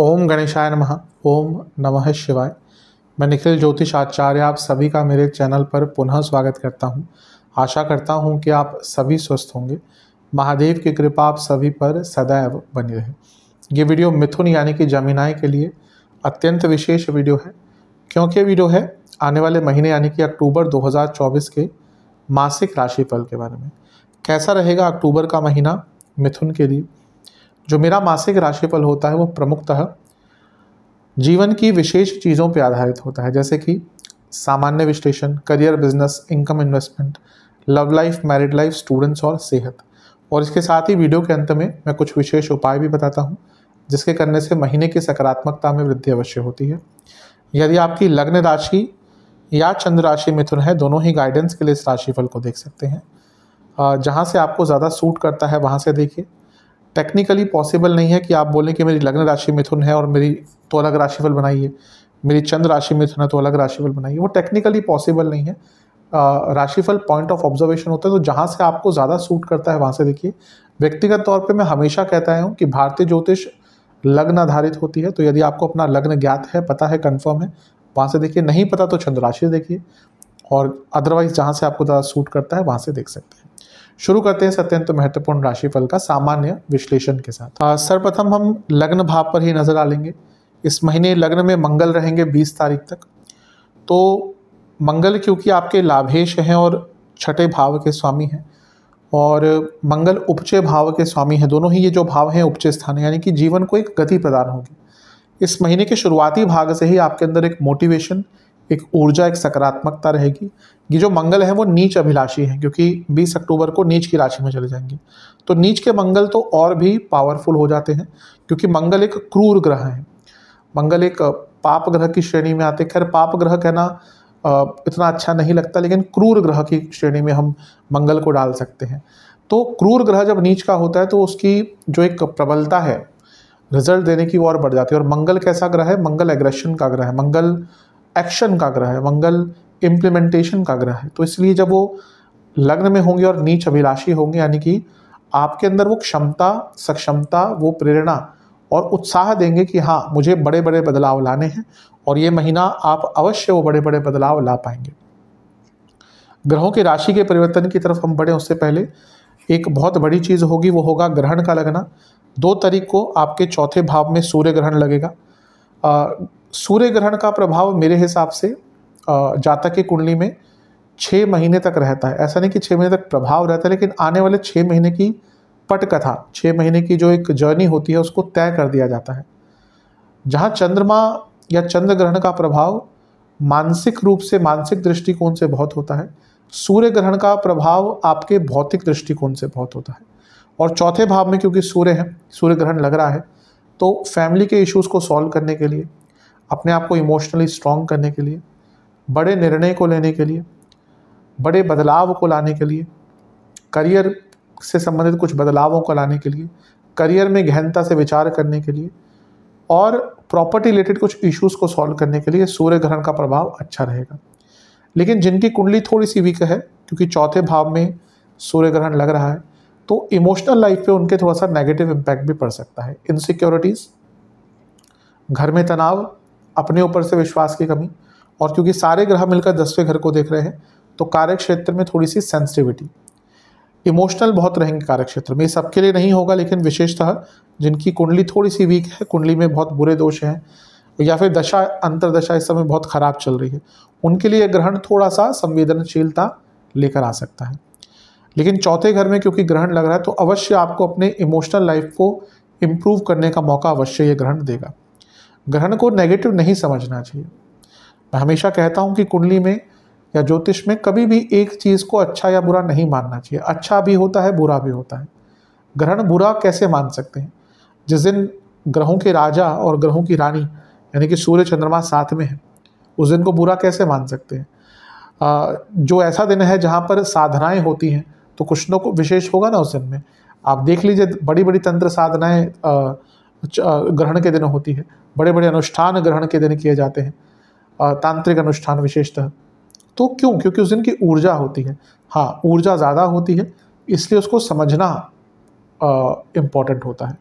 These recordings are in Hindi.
ओम गणेशाय नमः ओम नमः शिवाय मैं निखिल ज्योतिष आचार्य आप सभी का मेरे चैनल पर पुनः स्वागत करता हूं। आशा करता हूं कि आप सभी स्वस्थ होंगे महादेव की कृपा आप सभी पर सदैव बनी रहे ये वीडियो मिथुन यानी कि जमीनाए के लिए अत्यंत विशेष वीडियो है क्योंकि वीडियो है आने वाले महीने यानी कि अक्टूबर 2024 के मासिक राशिफल के बारे में कैसा रहेगा अक्टूबर का महीना मिथुन के लिए जो मेरा मासिक राशिफल होता है वो प्रमुखतः जीवन की विशेष चीज़ों पर आधारित होता है जैसे कि सामान्य विश्लेषण career business income investment love life married life students और सेहत और इसके साथ ही वीडियो के अंत में मैं कुछ विशेष उपाय भी बताता हूँ जिसके करने से महीने की सकारात्मकता में वृद्धि अवश्य होती है यदि आपकी लग्न राशि या चंद्र राशि मिथुन है दोनों ही गाइडेंस के लिए इस राशिफल को देख सकते हैं जहाँ से आपको ज़्यादा सूट करता है वहाँ से देखिए टेक्निकली पॉसिबल नहीं है कि आप बोलें कि मेरी लग्न राशि मिथुन है और मेरी तो अलग राशिफल बनाइए मेरी चंद्र राशि मिथुन है तो अलग राशिफल बनाइए वो टेक्निकली पॉसिबल नहीं है राशिफल पॉइंट ऑफ ऑब्जर्वेशन होता है तो जहाँ से आपको ज़्यादा सूट करता है वहाँ से देखिए व्यक्तिगत तौर पर मैं हमेशा कहता हूँ कि भारतीय ज्योतिष लग्न आधारित होती है तो यदि आपको अपना लग्न ज्ञात है पता है कन्फर्म है वहाँ से देखिए नहीं पता तो चंद्र राशि देखिए और अदरवाइज़ जहाँ से आपको ज़्यादा सूट करता है वहाँ से देख सकते हैं शुरू करते हैं इस अत्यंत महत्वपूर्ण राशिफल का सामान्य विश्लेषण के साथ सर्वप्रथम हम लग्न भाव पर ही नजर डालेंगे इस महीने लग्न में मंगल रहेंगे 20 तारीख तक तो मंगल क्योंकि आपके लाभेश हैं और छठे भाव के स्वामी हैं और मंगल उपचय भाव के स्वामी हैं दोनों ही ये जो भाव हैं उपचय स्थान यानी कि जीवन को एक गति प्रदान होगी इस महीने के शुरुआती भाग से ही आपके अंदर एक मोटिवेशन एक ऊर्जा एक सकारात्मकता रहेगी कि जो मंगल है वो नीच अभिलाषी है क्योंकि 20 अक्टूबर को नीच की राशि में चले जाएंगे तो नीच के मंगल तो और भी पावरफुल हो जाते हैं क्योंकि मंगल एक क्रूर ग्रह है मंगल एक पाप ग्रह की श्रेणी में आते खैर पाप ग्रह कहना इतना अच्छा नहीं लगता लेकिन क्रूर ग्रह की श्रेणी में हम मंगल को डाल सकते हैं तो क्रूर ग्रह जब नीच का होता है तो उसकी जो एक प्रबलता है रिजल्ट देने की वो और बढ़ जाती है और मंगल कैसा ग्रह है मंगल एग्रेशन का ग्रह है मंगल एक्शन का ग्रह है मंगल इम्प्लीमेंटेशन का ग्रह है तो इसलिए जब वो लग्न में होंगे और नीच अभिलाषी होंगे यानी कि आपके अंदर वो क्षमता सक्षमता वो प्रेरणा और उत्साह देंगे कि हाँ मुझे बड़े बड़े बदलाव लाने हैं और ये महीना आप अवश्य वो बड़े बड़े बदलाव ला पाएंगे ग्रहों की राशि के परिवर्तन की तरफ हम बढ़े उससे पहले एक बहुत बड़ी चीज़ होगी वो होगा ग्रहण का लगना दो तारीख को आपके चौथे भाव में सूर्य ग्रहण लगेगा सूर्य ग्रहण का प्रभाव मेरे हिसाब से जातक की कुंडली में छः महीने तक रहता है ऐसा नहीं कि छः महीने तक प्रभाव रहता है लेकिन आने वाले छः महीने की पटकथा छः महीने की जो एक जर्नी होती है उसको तय कर दिया जाता है जहाँ चंद्रमा या चंद्र ग्रहण का प्रभाव मानसिक रूप से मानसिक दृष्टिकोण से बहुत होता है सूर्य ग्रहण का प्रभाव आपके भौतिक दृष्टिकोण से बहुत होता है और चौथे भाव में क्योंकि सूर्य है सूर्य ग्रहण लग रहा है तो फैमिली के इश्यूज़ को सॉल्व करने के लिए अपने आप को इमोशनली स्ट्रॉन्ग करने के लिए बड़े निर्णय को लेने के लिए बड़े बदलाव को लाने के लिए करियर से संबंधित कुछ बदलावों को लाने के लिए करियर में गहनता से विचार करने के लिए और प्रॉपर्टी रिलेटेड कुछ इश्यूज को सॉल्व करने के लिए सूर्य ग्रहण का प्रभाव अच्छा रहेगा लेकिन जिनकी कुंडली थोड़ी सी वीक है क्योंकि चौथे भाव में सूर्य ग्रहण लग रहा है तो इमोशनल लाइफ पे उनके थोड़ा सा नेगेटिव इम्पैक्ट भी पड़ सकता है इनसिक्योरिटीज़ घर में तनाव अपने ऊपर से विश्वास की कमी और क्योंकि सारे ग्रह मिलकर दसवें घर को देख रहे हैं तो कार्य क्षेत्र में थोड़ी सी सेंसिटिविटी इमोशनल बहुत रहेंगे कार्य क्षेत्र में ये सबके लिए नहीं होगा लेकिन विशेषतः जिनकी कुंडली थोड़ी सी वीक है कुंडली में बहुत बुरे दोष हैं या फिर दशा अंतरदशा इस समय बहुत खराब चल रही है उनके लिए ग्रहण थोड़ा सा संवेदनशीलता लेकर आ सकता है लेकिन चौथे घर में क्योंकि ग्रहण लग रहा है तो अवश्य आपको अपने इमोशनल लाइफ को इम्प्रूव करने का मौका अवश्य ये ग्रहण देगा ग्रहण को नेगेटिव नहीं समझना चाहिए मैं हमेशा कहता हूँ कि कुंडली में या ज्योतिष में कभी भी एक चीज़ को अच्छा या बुरा नहीं मानना चाहिए अच्छा भी होता है बुरा भी होता है ग्रहण बुरा कैसे मान सकते हैं जिस दिन ग्रहों के राजा और ग्रहों की रानी यानी कि सूर्य चंद्रमा साथ में है उस दिन को बुरा कैसे मान सकते हैं जो ऐसा दिन है जहाँ पर साधनाएं होती हैं तो कुछ न कुछ विशेष होगा ना उस दिन में आप देख लीजिए बड़ी बड़ी तंत्र साधनाएं ग्रहण के दिन होती है बड़े बड़े अनुष्ठान ग्रहण के दिन किए जाते हैं तांत्रिक अनुष्ठान विशेषतः तो क्यों क्योंकि उस दिन की ऊर्जा होती है हाँ ऊर्जा ज़्यादा होती है इसलिए उसको समझना इम्पॉर्टेंट होता है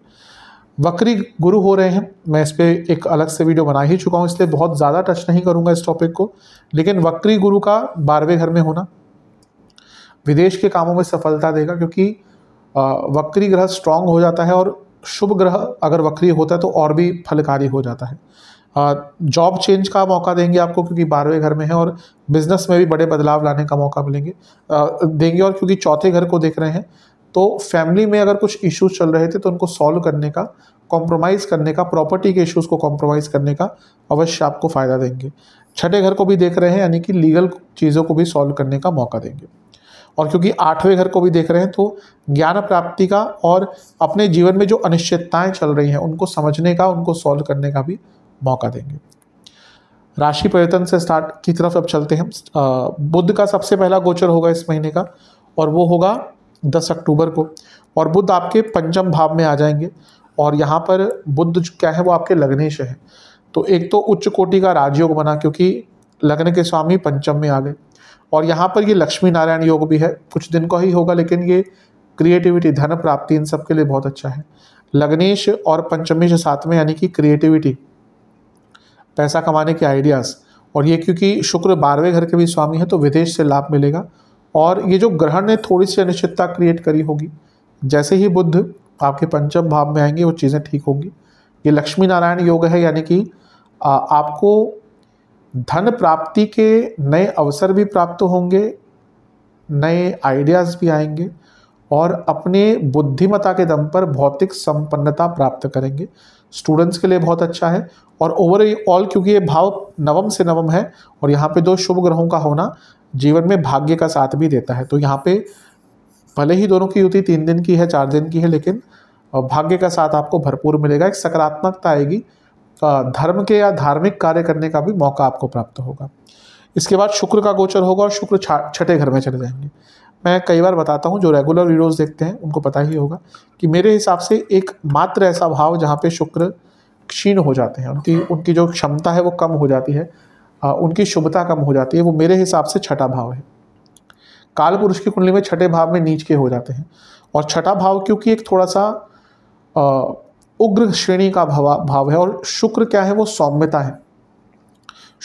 वक्री गुरु हो रहे हैं मैं इस पर एक अलग से वीडियो बना ही चुका हूँ इसलिए बहुत ज़्यादा टच नहीं करूँगा इस टॉपिक को लेकिन वक्री गुरु का बारहवें घर में होना विदेश के कामों में सफलता देगा क्योंकि वक्री ग्रह स्ट्रांग हो जाता है और शुभ ग्रह अगर वक्री होता है तो और भी फलकारी हो जाता है जॉब चेंज का मौका देंगे आपको क्योंकि बारहवें घर में है और बिजनेस में भी बड़े बदलाव लाने का मौका मिलेंगे देंगे और क्योंकि चौथे घर को देख रहे हैं तो फैमिली में अगर कुछ इश्यूज चल रहे थे तो उनको सॉल्व करने का कॉम्प्रोमाइज़ करने का प्रॉपर्टी के इश्यूज़ को कॉम्प्रोमाइज़ करने का अवश्य आपको फ़ायदा देंगे छठे घर को भी देख रहे हैं यानी कि लीगल चीज़ों को भी सॉल्व करने का मौका देंगे और क्योंकि आठवें घर को भी देख रहे हैं तो ज्ञान प्राप्ति का और अपने जीवन में जो अनिश्चितताएं चल रही हैं उनको समझने का उनको सॉल्व करने का भी मौका देंगे राशि परिवर्तन से स्टार्ट की तरफ अब चलते हैं बुद्ध का सबसे पहला गोचर होगा इस महीने का और वो होगा दस अक्टूबर को और बुद्ध आपके पंचम भाव में आ जाएंगे और यहाँ पर बुद्ध क्या है वो आपके लग्नेश है तो एक तो उच्च कोटि का राजयोग बना क्योंकि लग्न के स्वामी पंचम में आ गए और यहाँ पर ये लक्ष्मी नारायण योग भी है कुछ दिन का ही होगा लेकिन ये क्रिएटिविटी धन प्राप्ति इन सब के लिए बहुत अच्छा है लग्नेश और पंचमेश सातवें यानी कि क्रिएटिविटी पैसा कमाने के आइडियाज़ और ये क्योंकि शुक्र बारहवें घर के भी स्वामी है तो विदेश से लाभ मिलेगा और ये जो ग्रहण ने थोड़ी सी अनिश्चितता क्रिएट करी होगी जैसे ही बुद्ध आपके पंचम भाव में आएंगे वो चीज़ें ठीक होंगी ये लक्ष्मी नारायण योग है यानी कि आपको धन प्राप्ति के नए अवसर भी प्राप्त होंगे नए आइडियाज़ भी आएंगे और अपने बुद्धिमता के दम पर भौतिक संपन्नता प्राप्त करेंगे स्टूडेंट्स के लिए बहुत अच्छा है और ओवरऑल क्योंकि ये भाव नवम से नवम है और यहाँ पे दो शुभ ग्रहों का होना जीवन में भाग्य का साथ भी देता है तो यहाँ पे भले ही दोनों की युति तीन दिन की है चार दिन की है लेकिन भाग्य का साथ आपको भरपूर मिलेगा एक सकारात्मकता आएगी धर्म के या धार्मिक कार्य करने का भी मौका आपको प्राप्त होगा इसके बाद शुक्र का गोचर होगा और शुक्र छठे घर में चले जाएंगे मैं कई बार बताता हूँ जो रेगुलर वीडियोस देखते हैं उनको पता ही होगा कि मेरे हिसाब से एक मात्र ऐसा भाव जहाँ पे शुक्र क्षीण हो जाते हैं उनकी उनकी जो क्षमता है वो कम हो जाती है उनकी शुभता कम हो जाती है वो मेरे हिसाब से छठा भाव है काल पुरुष की कुंडली में छठे भाव में नीच के हो जाते हैं और छठा भाव क्योंकि एक थोड़ा सा उग्र श्रेणी का भवा भाव है और शुक्र क्या है वो सौम्यता है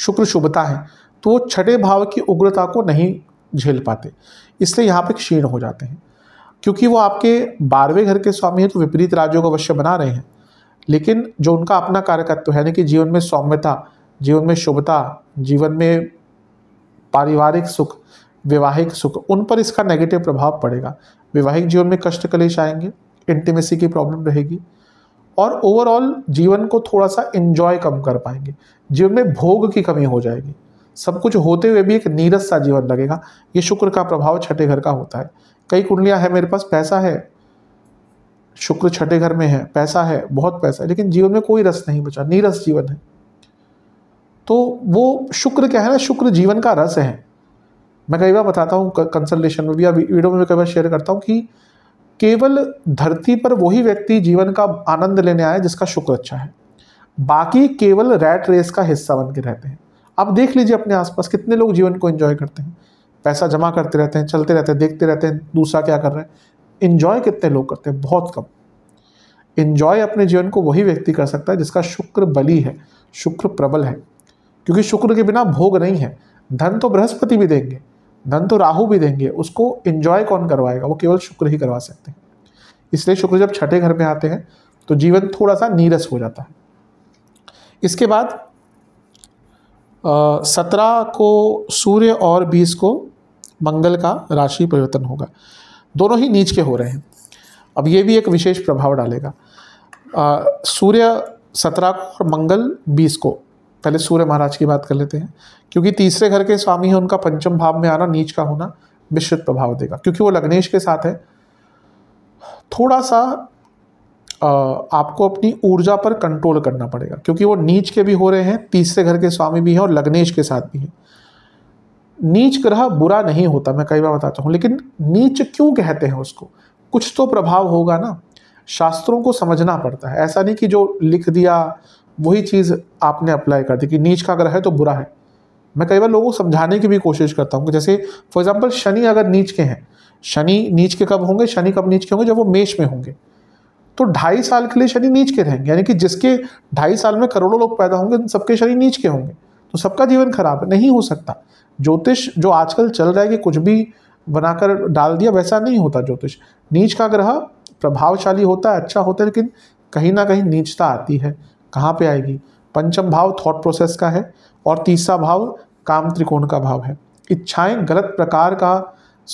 शुक्र शुभता है तो वो छठे भाव की उग्रता को नहीं झेल पाते इसलिए यहाँ पे क्षीण हो जाते हैं क्योंकि वो आपके बारहवें घर के स्वामी हैं तो विपरीत राज्यों को अवश्य बना रहे हैं लेकिन जो उनका अपना कार्यकत्व है यानी कि जीवन में सौम्यता जीवन में शुभता जीवन में पारिवारिक सुख वैवाहिक सुख उन पर इसका नेगेटिव प्रभाव पड़ेगा वैवाहिक जीवन में कष्ट कलेश आएंगे इंटीमेसी की प्रॉब्लम रहेगी और ओवरऑल जीवन को थोड़ा सा इन्जॉय कम कर पाएंगे जीवन में भोग की कमी हो जाएगी सब कुछ होते हुए भी एक नीरस सा जीवन लगेगा ये शुक्र का प्रभाव छठे घर का होता है कई कुंडलियां हैं मेरे पास पैसा है शुक्र छठे घर में है पैसा है बहुत पैसा है लेकिन जीवन में कोई रस नहीं बचा नीरस जीवन है तो वो शुक्र क्या है ना शुक्र जीवन का रस है मैं कई बार बताता हूँ कंसल्टेशन में भी या वीडियो में कई बार शेयर करता हूँ कि केवल धरती पर वही व्यक्ति जीवन का आनंद लेने आए जिसका शुक्र अच्छा है बाकी केवल रैट रेस का हिस्सा बन के रहते हैं आप देख लीजिए अपने आसपास कितने लोग जीवन को एंजॉय करते हैं पैसा जमा करते रहते हैं चलते रहते हैं देखते रहते हैं दूसरा क्या कर रहे हैं इन्जॉय कितने लोग करते हैं बहुत कम इन्जॉय अपने जीवन को वही व्यक्ति कर सकता है जिसका शुक्र बली है शुक्र प्रबल है क्योंकि शुक्र के बिना भोग नहीं है धन तो बृहस्पति भी देंगे धन तो राहु भी देंगे उसको एंजॉय कौन करवाएगा वो केवल शुक्र ही करवा सकते हैं इसलिए शुक्र जब छठे घर में आते हैं तो जीवन थोड़ा सा नीरस हो जाता है इसके बाद सत्रह को सूर्य और बीस को मंगल का राशि परिवर्तन होगा दोनों ही नीच के हो रहे हैं अब ये भी एक विशेष प्रभाव डालेगा सूर्य सत्रह को और मंगल बीस को पहले सूर्य महाराज की बात कर लेते हैं क्योंकि तीसरे घर के स्वामी हैं उनका पंचम भाव में आना नीच का होना मिश्रित प्रभाव देगा क्योंकि वो लग्नेश के साथ है थोड़ा सा आपको अपनी ऊर्जा पर कंट्रोल करना पड़ेगा क्योंकि वो नीच के भी हो रहे हैं तीसरे घर के स्वामी भी हैं और लग्नेश के साथ भी हैं नीच ग्रह बुरा नहीं होता मैं कई बार बताता हूँ लेकिन नीच क्यों कहते हैं उसको कुछ तो प्रभाव होगा ना शास्त्रों को समझना पड़ता है ऐसा नहीं कि जो लिख दिया वही चीज़ आपने अप्लाई कर दी कि नीच का ग्रह है तो बुरा है मैं कई बार लोगों को समझाने की भी कोशिश करता हूँ कि जैसे फॉर एग्जाम्पल शनि अगर नीच के हैं शनि नीच के कब होंगे शनि कब नीच के होंगे जब वो मेष में होंगे तो ढाई साल के लिए शनि नीच के रहेंगे यानी कि जिसके ढाई साल में करोड़ों लोग पैदा होंगे उन सबके शनि नीच के होंगे तो सबका जीवन खराब नहीं हो सकता ज्योतिष जो आजकल चल रहा है कि कुछ भी बनाकर डाल दिया वैसा नहीं होता ज्योतिष नीच का ग्रह प्रभावशाली होता है अच्छा होता है लेकिन कहीं ना कहीं नीचता आती है कहाँ पे आएगी पंचम भाव थॉट प्रोसेस का है और तीसरा भाव काम त्रिकोण का भाव है इच्छाएं गलत प्रकार का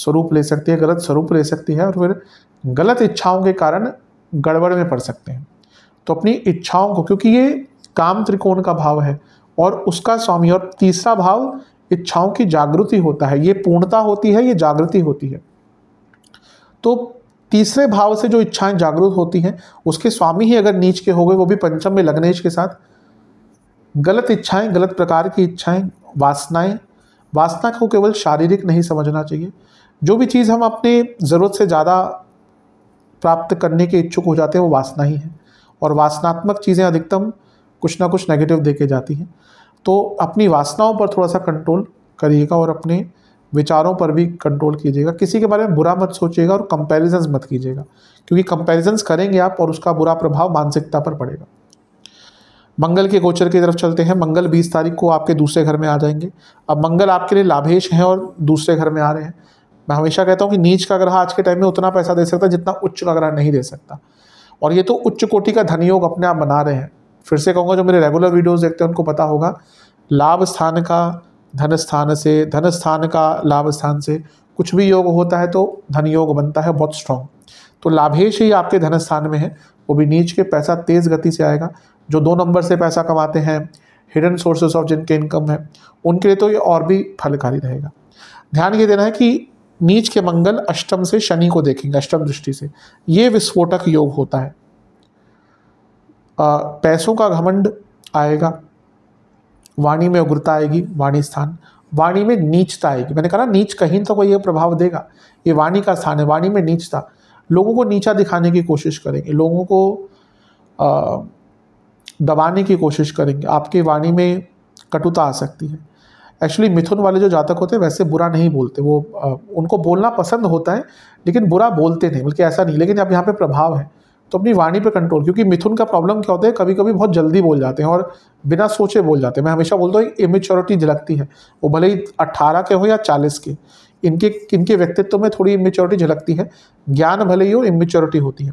स्वरूप ले सकती है गलत स्वरूप ले सकती है और फिर गलत इच्छाओं के कारण गड़बड़ में पड़ सकते हैं तो अपनी इच्छाओं को क्योंकि ये काम त्रिकोण का भाव है और उसका स्वामी और तीसरा भाव इच्छाओं की जागृति होता है ये पूर्णता होती है ये जागृति होती है तो तीसरे भाव से जो इच्छाएं जागरूक होती हैं उसके स्वामी ही अगर नीच के हो गए वो भी पंचम में लग्नेश के साथ गलत इच्छाएं गलत प्रकार की इच्छाएं वासनाएं वासना को केवल शारीरिक नहीं समझना चाहिए जो भी चीज़ हम अपने ज़रूरत से ज़्यादा प्राप्त करने के इच्छुक हो जाते हैं वो वासना ही है और वासनात्मक चीज़ें अधिकतम कुछ ना कुछ नेगेटिव दे जाती हैं तो अपनी वासनाओं पर थोड़ा सा कंट्रोल करिएगा और अपने विचारों पर भी कंट्रोल कीजिएगा किसी के बारे में बुरा मत सोचिएगा और कंपेरिजन्स मत कीजिएगा क्योंकि कंपेरिजन्स करेंगे आप और उसका बुरा प्रभाव मानसिकता पर पड़ेगा मंगल के गोचर की तरफ चलते हैं मंगल 20 तारीख को आपके दूसरे घर में आ जाएंगे अब मंगल आपके लिए लाभेश हैं और दूसरे घर में आ रहे हैं मैं हमेशा कहता हूँ कि नीच का ग्रह आज के टाइम में उतना पैसा दे सकता है जितना उच्च का ग्रह नहीं दे सकता और ये तो उच्च कोटि का धन योग अपने आप बना रहे हैं फिर से कहूँगा जो मेरे रेगुलर वीडियोज़ देखते हैं उनको पता होगा लाभ स्थान का धन स्थान से धन स्थान का लाभ स्थान से कुछ भी योग होता है तो धन योग बनता है बहुत स्ट्रांग तो लाभेश ही आपके धन स्थान में है वो भी नीच के पैसा तेज़ गति से आएगा जो दो नंबर से पैसा कमाते हैं हिडन सोर्सेज ऑफ जिनके इनकम है उनके लिए तो ये और भी फलकारी रहेगा ध्यान ये देना है कि नीच के मंगल अष्टम से शनि को देखेंगे अष्टम दृष्टि से ये विस्फोटक योग होता है आ, पैसों का घमंड आएगा वाणी में उग्रता आएगी वाणी स्थान वाणी में नीचता आएगी मैंने कहा ना नीच कहीं तो कोई ये प्रभाव देगा ये वाणी का स्थान है वाणी में नीचता लोगों को नीचा दिखाने की कोशिश करेंगे लोगों को आ, दबाने की कोशिश करेंगे आपकी वाणी में कटुता आ सकती है एक्चुअली मिथुन वाले जो जातक होते हैं वैसे बुरा नहीं बोलते वो आ, उनको बोलना पसंद होता है लेकिन बुरा बोलते नहीं बल्कि ऐसा नहीं लेकिन अब यहाँ पे प्रभाव है तो अपनी वाणी पर कंट्रोल क्योंकि मिथुन का प्रॉब्लम क्या होता है कभी कभी बहुत जल्दी बोल जाते हैं और बिना सोचे बोल जाते हैं मैं हमेशा बोलता हूँ इमेच्योरिटी झलकती है वो भले ही अट्ठारह के हो या चालीस के इनके इनके व्यक्तित्व में थोड़ी इमेच्योरिटी झलकती है ज्ञान भले ही हो इमेच्योरिटी होती है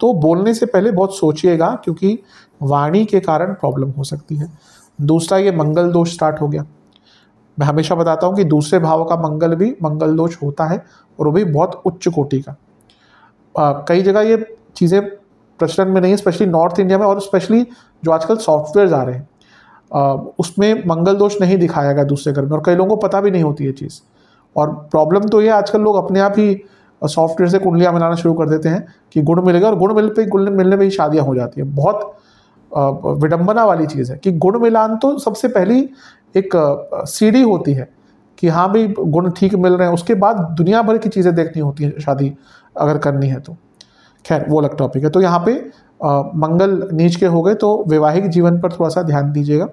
तो बोलने से पहले बहुत सोचिएगा क्योंकि वाणी के कारण प्रॉब्लम हो सकती है दूसरा ये मंगल दोष स्टार्ट हो गया मैं हमेशा बताता हूँ कि दूसरे भाव का मंगल भी मंगल दोष होता है और वो भी बहुत उच्च कोटि का कई जगह ये चीज़ें प्रचलन में नहीं स्पेशली नॉर्थ इंडिया में और स्पेशली जो आजकल सॉफ्टवेयर आ रहे हैं उसमें मंगल दोष नहीं दिखाया गया दूसरे घर में और कई लोगों को पता भी नहीं होती ये चीज़ और प्रॉब्लम तो ये आजकल लोग अपने आप ही सॉफ्टवेयर से कुंडलियाँ मिलाना शुरू कर देते हैं कि गुण मिलेगा और गुण मिल पे गुण मिलने में ही शादियाँ हो जाती है बहुत विडंबना वाली चीज़ है कि गुण मिलान तो सबसे पहली एक सीढ़ी होती है कि हाँ भाई गुण ठीक मिल रहे हैं उसके बाद दुनिया भर की चीज़ें देखनी होती हैं शादी अगर करनी है तो खैर वो अलग टॉपिक है तो यहाँ पे आ, मंगल नीच के हो गए तो वैवाहिक जीवन पर थोड़ा सा ध्यान दीजिएगा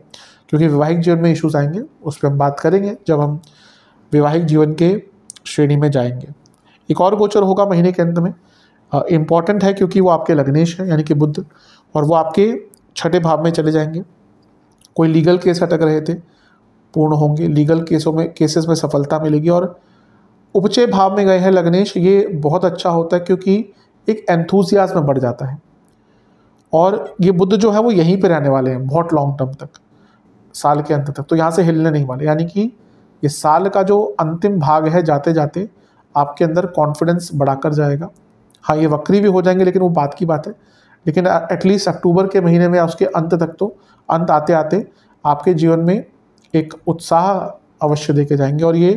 क्योंकि वैवाहिक जीवन में इश्यूज आएंगे उस पर हम बात करेंगे जब हम वैवाहिक जीवन के श्रेणी में जाएंगे एक और गोचर होगा महीने के अंत में इम्पॉर्टेंट है क्योंकि वो आपके लग्नेश है यानी कि बुद्ध और वो आपके छठे भाव में चले जाएंगे कोई लीगल केस अटक रहे थे पूर्ण होंगे लीगल केसों में केसेस में सफलता मिलेगी और उपचय भाव में गए हैं लग्नेश ये बहुत अच्छा होता है क्योंकि एक में बढ़ जाता है और ये बुद्ध जो है वो यहीं पे रहने वाले हैं बहुत लॉन्ग टर्म तक साल के अंत तक तो यहाँ से हिलने नहीं वाले यानी कि ये साल का जो अंतिम भाग है जाते जाते आपके अंदर कॉन्फिडेंस बढ़ा कर जाएगा हाँ ये वक्री भी हो जाएंगे लेकिन वो बात की बात है लेकिन एटलीस्ट अक्टूबर के महीने में उसके अंत तक तो अंत आते आते आपके जीवन में एक उत्साह अवश्य दे के जाएंगे और ये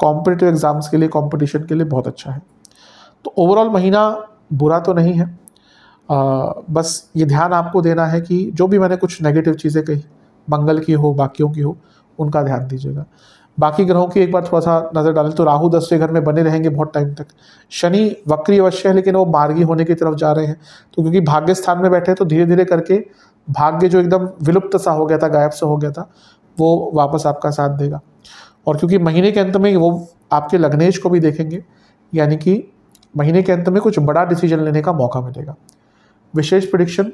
कॉम्पिटेटिव एग्ज़ाम्स के लिए कॉम्पिटिशन के लिए बहुत अच्छा है तो ओवरऑल महीना बुरा तो नहीं है आ, बस ये ध्यान आपको देना है कि जो भी मैंने कुछ नेगेटिव चीज़ें कही मंगल की हो बाकियों की हो उनका ध्यान दीजिएगा बाकी ग्रहों की एक बार थोड़ा सा नज़र डालें तो राहु दसवें घर में बने रहेंगे बहुत टाइम तक शनि वक्री अवश्य है लेकिन वो मार्गी होने की तरफ जा रहे हैं तो क्योंकि भाग्य स्थान में बैठे हैं तो धीरे धीरे करके भाग्य जो एकदम विलुप्त सा हो गया था गायब सा हो गया था वो वापस आपका साथ देगा और क्योंकि महीने के अंत में वो आपके लग्नेश को भी देखेंगे यानी कि महीने के अंत में कुछ बड़ा डिसीजन लेने का मौका मिलेगा विशेष प्रडिक्शन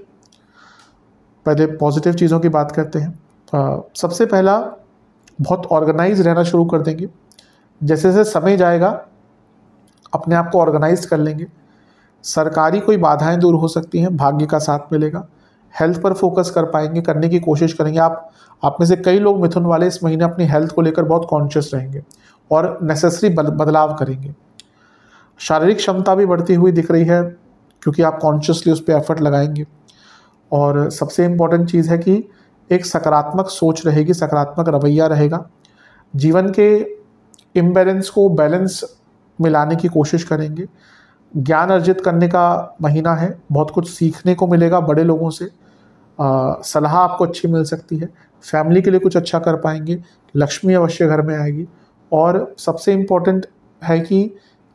पहले पॉजिटिव चीज़ों की बात करते हैं आ, सबसे पहला बहुत ऑर्गेनाइज रहना शुरू कर देंगे जैसे जैसे समय जाएगा अपने आप को ऑर्गेनाइज कर लेंगे सरकारी कोई बाधाएं दूर हो सकती हैं भाग्य का साथ मिलेगा हेल्थ पर फोकस कर पाएंगे करने की कोशिश करेंगे आप आप में से कई लोग मिथुन वाले इस महीने अपनी हेल्थ को लेकर बहुत कॉन्शियस रहेंगे और नेसेसरी बदलाव करेंगे शारीरिक क्षमता भी बढ़ती हुई दिख रही है क्योंकि आप कॉन्शियसली उस पर एफर्ट लगाएंगे और सबसे इम्पॉर्टेंट चीज़ है कि एक सकारात्मक सोच रहेगी सकारात्मक रवैया रहेगा जीवन के इम्बेलेंस को बैलेंस मिलाने की कोशिश करेंगे ज्ञान अर्जित करने का महीना है बहुत कुछ सीखने को मिलेगा बड़े लोगों से सलाह आपको अच्छी मिल सकती है फैमिली के लिए कुछ अच्छा कर पाएंगे लक्ष्मी अवश्य घर में आएगी और सबसे इम्पॉर्टेंट है कि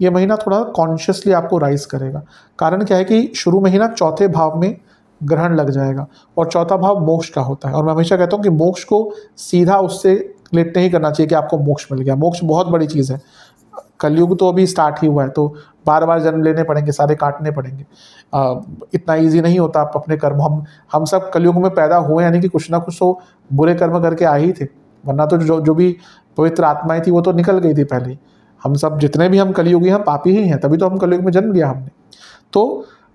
ये महीना थोड़ा कॉन्शियसली आपको राइज करेगा कारण क्या है कि शुरू महीना चौथे भाव में ग्रहण लग जाएगा और चौथा भाव मोक्ष का होता है और मैं हमेशा कहता हूँ कि मोक्ष को सीधा उससे रिलेट नहीं करना चाहिए कि आपको मोक्ष मिल गया मोक्ष बहुत बड़ी चीज़ है कलयुग तो अभी स्टार्ट ही हुआ है तो बार बार जन्म लेने पड़ेंगे सारे काटने पड़ेंगे आ, इतना इजी नहीं होता आप अपने कर्म हम हम सब कलयुग में पैदा हुए यानी कि कुछ ना कुछ तो बुरे कर्म करके आए ही थे वरना तो जो जो भी पवित्र आत्माएं थी वो तो निकल गई थी पहले ही हम सब जितने भी हम कलयुगी हैं पापी ही हैं तभी तो हम कलयुग में जन्म लिया हमने तो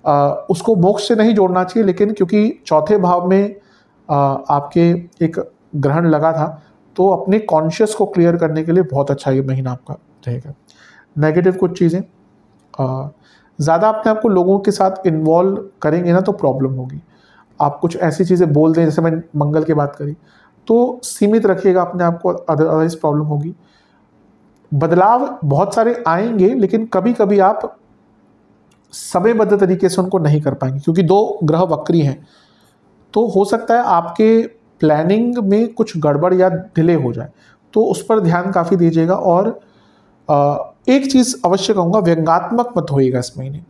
आ, उसको मोक्ष से नहीं जोड़ना चाहिए लेकिन क्योंकि चौथे भाव में आ, आपके एक ग्रहण लगा था तो अपने कॉन्शियस को क्लियर करने के लिए बहुत अच्छा ये महीना आपका रहेगा नेगेटिव कुछ चीज़ें ज़्यादा अपने आपको लोगों के साथ इन्वॉल्व करेंगे ना तो प्रॉब्लम होगी आप कुछ ऐसी चीज़ें बोल दें जैसे मैं मंगल की बात करी तो सीमित रखिएगा अपने आप को अदरवाइज प्रॉब्लम होगी बदलाव बहुत सारे आएंगे लेकिन कभी कभी आप समयबद्ध तरीके से उनको नहीं कर पाएंगे क्योंकि दो ग्रह वक्री हैं तो हो सकता है आपके प्लानिंग में कुछ गड़बड़ या डिले हो जाए तो उस पर ध्यान काफ़ी दीजिएगा और एक चीज़ अवश्य कहूँगा व्यंगात्मक मत होएगा इस महीने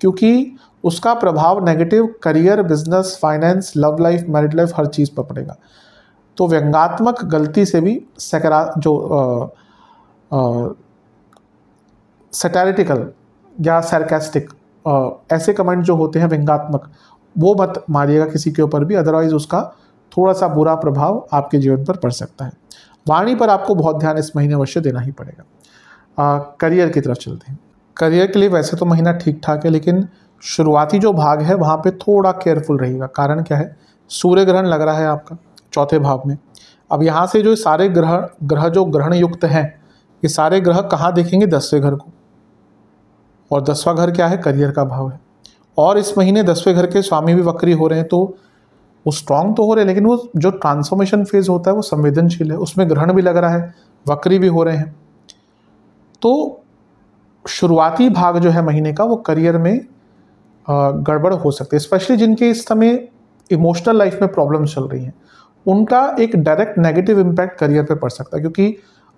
क्योंकि उसका प्रभाव negative career business finance love life married life हर चीज़ पर पड़ेगा तो व्यंगात्मक गलती से भी सकारा जो आ, सेटेरिटिकल या सरकेस्टिक ऐसे कमेंट जो होते हैं व्यंगात्मक वो मत मारिएगा किसी के ऊपर भी अदरवाइज उसका थोड़ा सा बुरा प्रभाव आपके जीवन पर पड़ सकता है वाणी पर आपको बहुत ध्यान इस महीने अवश्य देना ही पड़ेगा आ, करियर की तरफ चलते हैं करियर के लिए वैसे तो महीना ठीक ठाक है लेकिन शुरुआती जो भाग है वहाँ पे थोड़ा केयरफुल रहेगा कारण क्या है सूर्य ग्रहण लग रहा है आपका चौथे भाव में अब यहाँ से जो सारे ग्रह ग्रह जो ग्रहण युक्त हैं ये सारे ग्रह कहाँ देखेंगे दसवें घर को और दसवां घर क्या है करियर का भाव है और इस महीने दसवें घर के स्वामी भी वक्री हो रहे हैं तो वो स्ट्रांग तो हो रहे हैं लेकिन वो जो ट्रांसफॉर्मेशन फेज होता है वो संवेदनशील है उसमें ग्रहण भी लग रहा है वक्री भी हो रहे हैं तो शुरुआती भाग जो है महीने का वो करियर में गड़बड़ हो सकती है स्पेशली जिनके इस समय इमोशनल लाइफ में प्रॉब्लम चल रही हैं उनका एक डायरेक्ट नेगेटिव इम्पैक्ट करियर पर पड़ सकता है क्योंकि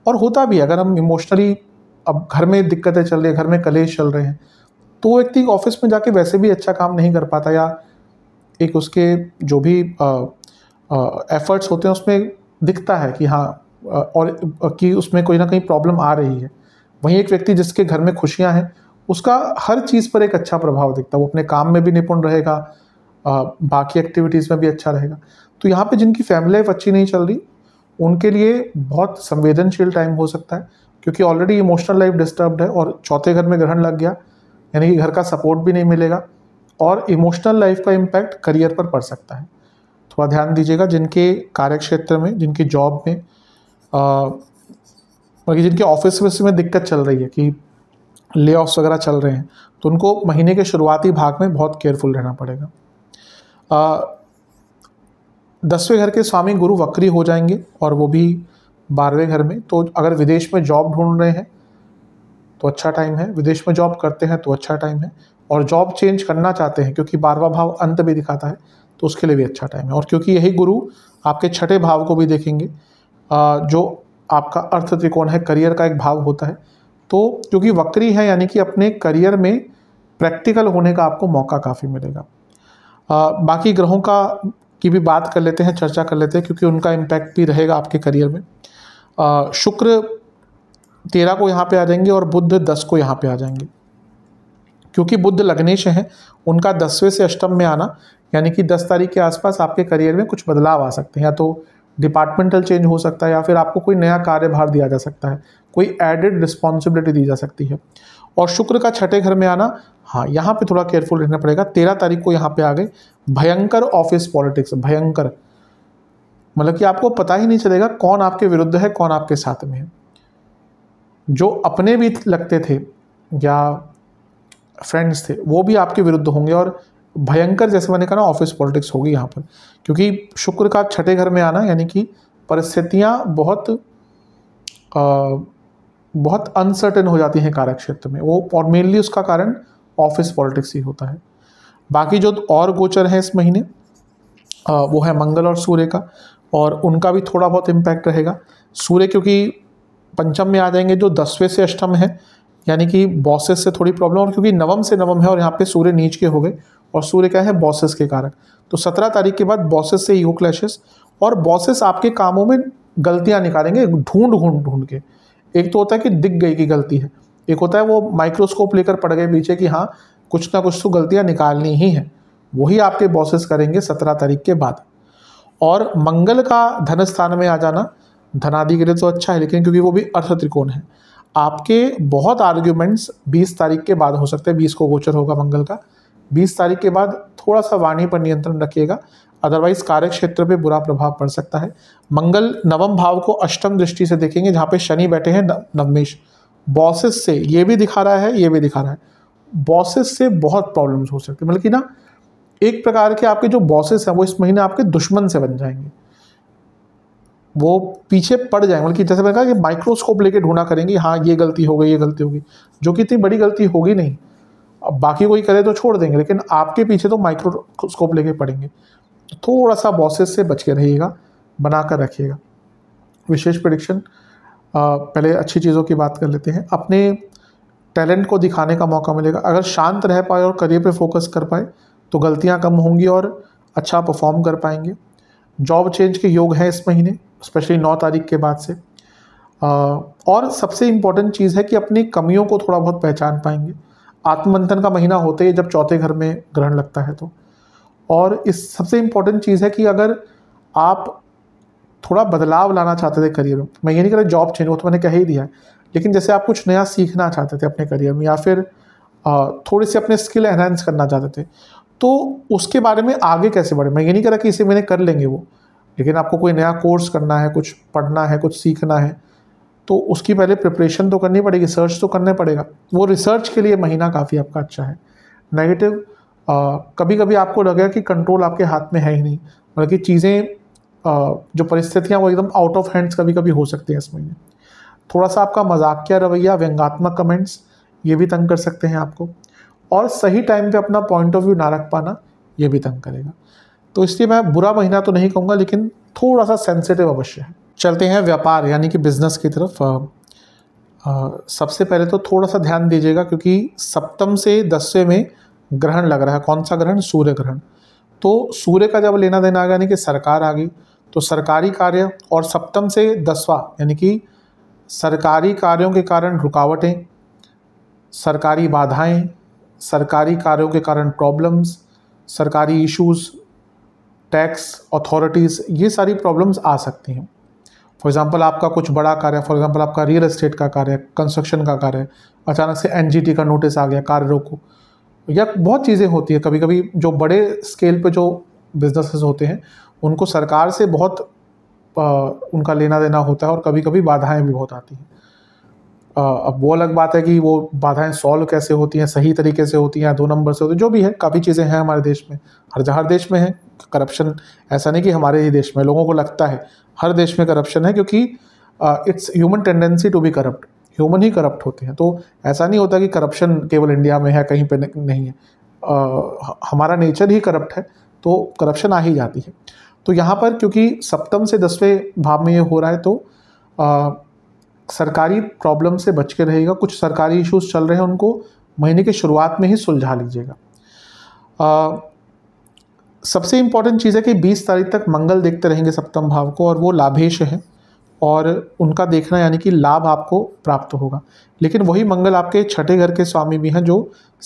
और होता भी है अगर हम इमोशनली अब घर में दिक्कतें चल रही है घर में कलेश चल रहे हैं तो वो व्यक्ति ऑफिस में जाके वैसे भी अच्छा काम नहीं कर पाता या एक उसके जो भी एफर्ट्स होते हैं उसमें दिखता है कि हाँ और कि उसमें कोई ना कहीं प्रॉब्लम आ रही है वहीं एक व्यक्ति जिसके घर में खुशियाँ हैं उसका हर चीज़ पर एक अच्छा प्रभाव दिखता है वो अपने काम में भी निपुण रहेगा बाकी एक्टिविटीज़ में भी अच्छा रहेगा तो यहाँ पे जिनकी फैमिली लाइफ अच्छी नहीं चल रही उनके लिए बहुत संवेदनशील टाइम हो सकता है क्योंकि ऑलरेडी इमोशनल लाइफ डिस्टर्ब्ड है और चौथे घर में ग्रहण लग गया यानी कि घर का सपोर्ट भी नहीं मिलेगा और इमोशनल लाइफ का इम्पैक्ट करियर पर पड़ सकता है थोड़ा ध्यान दीजिएगा जिनके कार्यक्षेत्र में जिनकी जॉब में बल्कि जिनके ऑफिस में दिक्कत चल रही है कि ले वगैरह चल रहे हैं तो उनको महीने के शुरुआती भाग में बहुत केयरफुल रहना पड़ेगा दसवें घर के स्वामी गुरु वक्री हो जाएंगे और वो भी बारहवें घर में तो अगर विदेश में जॉब ढूंढ रहे हैं तो अच्छा टाइम है विदेश में जॉब करते हैं तो अच्छा टाइम है और जॉब चेंज करना चाहते हैं क्योंकि बारवा भाव अंत भी दिखाता है तो उसके लिए भी अच्छा टाइम है और क्योंकि यही गुरु आपके छठे भाव को भी देखेंगे जो आपका अर्थ त्रिकोण है करियर का एक भाव होता है तो क्योंकि वक्री है यानी कि अपने करियर में प्रैक्टिकल होने का आपको मौका काफ़ी मिलेगा बाकी ग्रहों का की भी बात कर लेते हैं चर्चा कर लेते हैं क्योंकि उनका इम्पैक्ट भी रहेगा आपके करियर में शुक्र तेरह को यहाँ पे आ जाएंगे और बुद्ध दस को यहाँ पे आ जाएंगे क्योंकि बुद्ध लग्नेश हैं उनका दसवें से अष्टम में आना यानी कि दस तारीख के आसपास आपके करियर में कुछ बदलाव आ सकते हैं या तो डिपार्टमेंटल चेंज हो सकता है या फिर आपको कोई नया कार्यभार दिया जा सकता है कोई एडेड रिस्पॉन्सिबिलिटी दी जा सकती है और शुक्र का छठे घर में आना हाँ यहाँ पे थोड़ा केयरफुल रहना पड़ेगा तेरह तारीख को यहाँ पे आ गए भयंकर ऑफिस पॉलिटिक्स भयंकर मतलब कि आपको पता ही नहीं चलेगा कौन आपके विरुद्ध है कौन आपके साथ में है जो अपने भी लगते थे या फ्रेंड्स थे वो भी आपके विरुद्ध होंगे और भयंकर जैसे मैंने कहा ना ऑफिस पॉलिटिक्स होगी यहाँ पर क्योंकि शुक्र का छठे घर में आना यानी कि परिस्थितियाँ बहुत आ, बहुत अनसर्टेन हो जाती हैं कार्य क्षेत्र में वो और मेनली उसका कारण ऑफिस पॉलिटिक्स ही होता है बाकी जो और गोचर है इस महीने वो है मंगल और सूर्य का और उनका भी थोड़ा बहुत इम्पैक्ट रहेगा सूर्य क्योंकि पंचम में आ जाएंगे जो दसवें से अष्टम है यानी कि बॉसेस से थोड़ी प्रॉब्लम और क्योंकि नवम से नवम है और यहाँ पे सूर्य नीच के हो गए और सूर्य क्या है बॉसेस के कारक तो सत्रह तारीख के बाद बॉसेस से ईगो क्लैशेस और बॉसेस आपके कामों में गलतियाँ निकालेंगे ढूंढ ढूंढ ढूंढ के एक तो होता है कि दिख गई की गलती है एक होता है वो माइक्रोस्कोप लेकर पड़ गए पीछे कि हाँ कुछ ना कुछ तो गलतियाँ निकालनी ही हैं वही आपके बॉसेस करेंगे सत्रह तारीख के बाद और मंगल का धन स्थान में आ जाना धनादि के लिए तो अच्छा है लेकिन क्योंकि वो भी अर्थ त्रिकोण है आपके बहुत आर्ग्यूमेंट्स 20 तारीख के बाद हो सकते हैं 20 को गोचर होगा मंगल का 20 तारीख के बाद थोड़ा सा वाणी पर नियंत्रण रखिएगा अदरवाइज कार्य क्षेत्र पे बुरा प्रभाव पड़ सकता है मंगल नवम भाव को अष्टम दृष्टि से देखेंगे जहाँ पे शनि बैठे हैं नवमेश बॉसेस से ये भी दिखा रहा है ये भी दिखा रहा है बॉसेस से बहुत प्रॉब्लम्स हो सकती है बल्कि मतलब ना एक प्रकार के आपके जो बॉसेस हैं वो इस महीने आपके दुश्मन से बन जाएंगे वो पीछे पड़ जाएंगे बल्कि मतलब जैसे मैंने कहा कि माइक्रोस्कोप लेके ढूंढा करेंगे हाँ ये गलती हो गई ये गलती होगी जो कि इतनी बड़ी गलती होगी नहीं अब बाकी कोई करे तो छोड़ देंगे लेकिन आपके पीछे तो माइक्रोस्कोप लेके पड़ेंगे थोड़ा सा बॉसेस से बच के रहिएगा बना कर रखिएगा विशेष प्रडिक्शन पहले अच्छी चीज़ों की बात कर लेते हैं अपने टैलेंट को दिखाने का मौका मिलेगा अगर शांत रह पाए और करियर पे फोकस कर पाए तो गलतियां कम होंगी और अच्छा परफॉर्म कर पाएंगे जॉब चेंज के योग हैं इस महीने स्पेशली नौ तारीख के बाद से और सबसे इम्पॉर्टेंट चीज़ है कि अपनी कमियों को थोड़ा बहुत पहचान पाएंगे आत्ममंथन का महीना होते ही जब चौथे घर में ग्रहण लगता है तो और इस सबसे इम्पॉर्टेंट चीज़ है कि अगर आप थोड़ा बदलाव लाना चाहते थे करियर में मैं ये नहीं कह रहा जॉब चेंज वो तो मैंने कह ही दिया है लेकिन जैसे आप कुछ नया सीखना चाहते थे अपने करियर में या फिर थोड़े से अपने स्किल एनहेंस करना चाहते थे तो उसके बारे में आगे कैसे बढ़े मैं ये नहीं कह रहा कि इसे मैंने कर लेंगे वो लेकिन आपको कोई नया कोर्स करना है कुछ पढ़ना है कुछ सीखना है तो उसकी पहले प्रिपरेशन तो करनी पड़ेगी सर्च तो करना पड़ेगा वो रिसर्च के लिए महीना काफ़ी आपका अच्छा है नेगेटिव कभी कभी आपको लगेगा कि कंट्रोल आपके हाथ में है ही नहीं बल्कि चीज़ें जो परिस्थितियाँ वो एकदम आउट ऑफ हैंड्स कभी कभी हो सकती हैं इसमें थोड़ा सा आपका मजाकिया रवैया व्यंगात्मक कमेंट्स ये भी तंग कर सकते हैं आपको और सही टाइम पे अपना पॉइंट ऑफ व्यू ना रख पाना ये भी तंग करेगा तो इसलिए मैं बुरा महीना तो नहीं कहूँगा लेकिन थोड़ा सा सेंसिटिव अवश्य है चलते हैं व्यापार यानी कि बिजनेस की तरफ आ, आ, सबसे पहले तो थोड़ा सा ध्यान दीजिएगा क्योंकि सप्तम से दसवें में ग्रहण लग रहा है कौन सा ग्रहण सूर्य ग्रहण तो सूर्य का जब लेना देना आ गया यानी कि सरकार आ गई तो सरकारी कार्य और सप्तम से दसवा यानी कि सरकारी कार्यों के कारण रुकावटें सरकारी बाधाएं सरकारी कार्यों के कारण प्रॉब्लम्स सरकारी इश्यूज टैक्स अथॉरिटीज़ ये सारी प्रॉब्लम्स आ सकती हैं फॉर एग्ज़ाम्पल आपका कुछ बड़ा कार्य फॉर एग्ज़ाम्पल आपका रियल एस्टेट का कार्य कंस्ट्रक्शन का कार्य अचानक से एन का नोटिस आ गया कार्य रोको या बहुत चीज़ें होती हैं कभी कभी जो बड़े स्केल पे जो बिजनेसेस होते हैं उनको सरकार से बहुत आ, उनका लेना देना होता है और कभी कभी बाधाएं भी बहुत आती हैं अब वो अलग बात है कि वो बाधाएं सॉल्व कैसे होती हैं सही तरीके से होती हैं दो नंबर से होती हैं जो भी है काफ़ी चीज़ें हैं हमारे देश में हर जहाँ देश में है करप्शन ऐसा नहीं कि हमारे ही देश में लोगों को लगता है हर देश में करप्शन है क्योंकि it's human tendency to be corrupt human ही करप्ट होते हैं तो ऐसा नहीं होता कि करप्शन केवल इंडिया में है कहीं पर नहीं है आ, हमारा नेचर ही करप्ट है तो करप्शन आ ही जाती है तो यहाँ पर क्योंकि सप्तम से दसवें भाव में ये हो रहा है तो आ, सरकारी प्रॉब्लम से बच के रहेगा कुछ सरकारी इश्यूज चल रहे हैं उनको महीने के शुरुआत में ही सुलझा लीजिएगा सबसे इम्पॉर्टेंट चीज़ है कि 20 तारीख तक मंगल देखते रहेंगे सप्तम भाव को और वो लाभेश है और उनका देखना यानी कि लाभ आपको प्राप्त होगा लेकिन वही मंगल आपके छठे घर के स्वामी भी हैं जो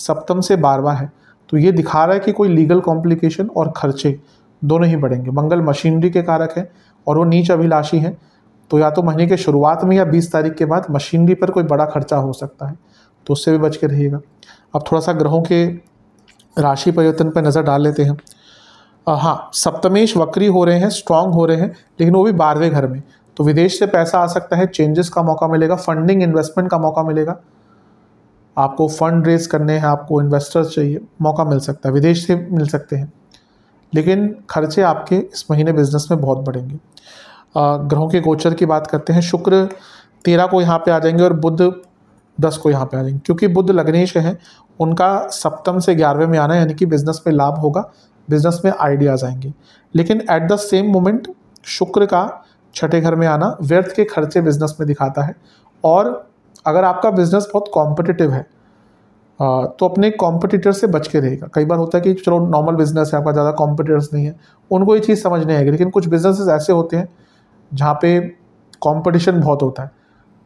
सप्तम से बारवा है तो ये दिखा रहा है कि कोई लीगल कॉम्प्लिकेशन और खर्चे दोनों ही बढ़ेंगे मंगल मशीनरी के कारक है और वो नीच अभिलाषी है तो या तो महीने के शुरुआत में या 20 तारीख के बाद मशीनरी पर कोई बड़ा खर्चा हो सकता है तो उससे भी बच के रहिएगा अब थोड़ा सा ग्रहों के राशि परिवर्तन पर नज़र डाल लेते हैं हाँ सप्तमेश वक्री हो रहे हैं स्ट्रांग हो रहे हैं लेकिन वो भी बारहवें घर में तो विदेश से पैसा आ सकता है चेंजेस का मौका मिलेगा फंडिंग इन्वेस्टमेंट का मौका मिलेगा आपको फंड रेज करने हैं आपको इन्वेस्टर्स चाहिए मौका मिल सकता है विदेश से मिल सकते हैं लेकिन खर्चे आपके इस महीने बिजनेस में बहुत बढ़ेंगे ग्रहों के गोचर की बात करते हैं शुक्र तेरह को यहाँ पे आ जाएंगे और बुद्ध दस को यहाँ पे आ जाएंगे क्योंकि बुद्ध लग्नेश है उनका सप्तम से ग्यारहवें में आना है यानी कि बिजनेस में लाभ होगा बिजनेस में आइडियाज आएंगे लेकिन एट द सेम मोमेंट शुक्र का छठे घर में आना व्यर्थ के खर्चे बिजनेस में दिखाता है और अगर आपका बिजनेस बहुत कॉम्पिटिटिव है तो अपने कॉम्पिटिटर से बच के रहेगा कई बार होता है कि चलो नॉर्मल बिजनेस है आपका ज़्यादा कॉम्पिटिटर्स नहीं है उनको ये चीज़ समझ नहीं आएगी लेकिन कुछ बिजनेसेस ऐसे होते हैं जहाँ पे कंपटीशन बहुत होता है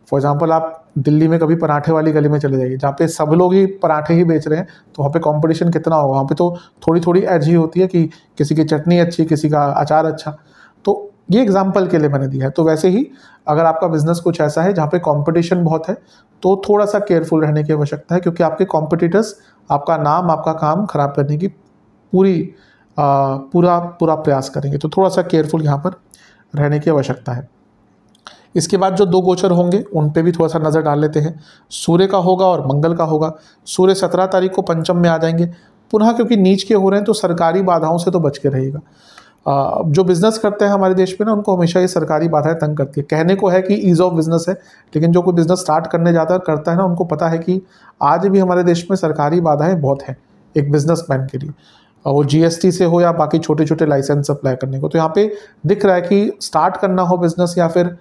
फॉर एग्जांपल आप दिल्ली में कभी पराठे वाली गली में चले जाइए जहाँ पे सब लोग ही पराठे ही बेच रहे हैं तो वहाँ पे कंपटीशन कितना होगा वहाँ पे तो थोड़ी थोड़ी एज ही होती है कि किसी की चटनी अच्छी किसी का अचार अच्छा ये एग्जाम्पल के लिए मैंने दिया है तो वैसे ही अगर आपका बिजनेस कुछ ऐसा है जहाँ पे कंपटीशन बहुत है तो थोड़ा सा केयरफुल रहने की आवश्यकता है क्योंकि आपके कॉम्पिटिटर्स आपका नाम आपका काम खराब करने की पूरी आ, पूरा पूरा प्रयास करेंगे तो थोड़ा सा केयरफुल यहाँ पर रहने की आवश्यकता है इसके बाद जो दो गोचर होंगे उन पे भी थोड़ा सा नज़र डाल लेते हैं सूर्य का होगा और मंगल का होगा सूर्य सत्रह तारीख को पंचम में आ जाएंगे पुनः क्योंकि नीच के हो रहे हैं तो सरकारी बाधाओं से तो बच के रहेगा जो बिज़नेस करते हैं हमारे देश में ना उनको हमेशा ये सरकारी बाधाएं तंग करती है कहने को है कि ईज़ ऑफ बिज़नेस है लेकिन जो कोई बिज़नेस स्टार्ट करने जाता है करता है ना उनको पता है कि आज भी हमारे देश में सरकारी बाधाएं बहुत हैं एक बिजनेस मैन के लिए वो जीएसटी से हो या बाकी छोटे छोटे लाइसेंस अप्लाई करने को तो यहाँ पे दिख रहा है कि स्टार्ट करना हो बिज़नेस या फिर